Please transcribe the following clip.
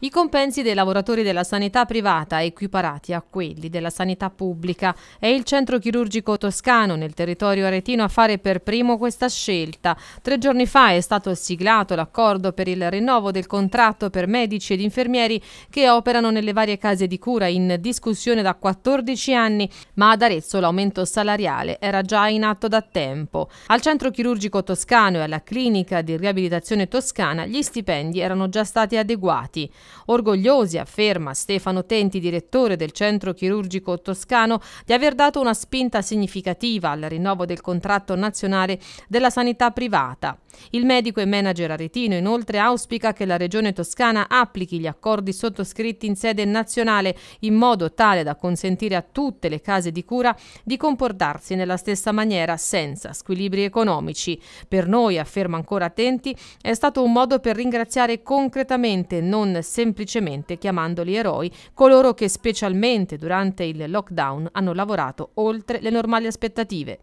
I compensi dei lavoratori della sanità privata equiparati a quelli della sanità pubblica. È il centro chirurgico toscano nel territorio aretino a fare per primo questa scelta. Tre giorni fa è stato siglato l'accordo per il rinnovo del contratto per medici ed infermieri che operano nelle varie case di cura in discussione da 14 anni, ma ad Arezzo l'aumento salariale era già in atto da tempo. Al centro chirurgico toscano e alla clinica di riabilitazione toscana gli stipendi erano già stati adeguati. Orgogliosi, afferma Stefano Tenti, direttore del Centro Chirurgico Toscano, di aver dato una spinta significativa al rinnovo del contratto nazionale della sanità privata. Il medico e manager aretino inoltre auspica che la Regione Toscana applichi gli accordi sottoscritti in sede nazionale in modo tale da consentire a tutte le case di cura di comportarsi nella stessa maniera senza squilibri economici. Per noi, afferma ancora Tenti, è stato un modo per ringraziare concretamente non semplicemente semplicemente chiamandoli eroi coloro che specialmente durante il lockdown hanno lavorato oltre le normali aspettative.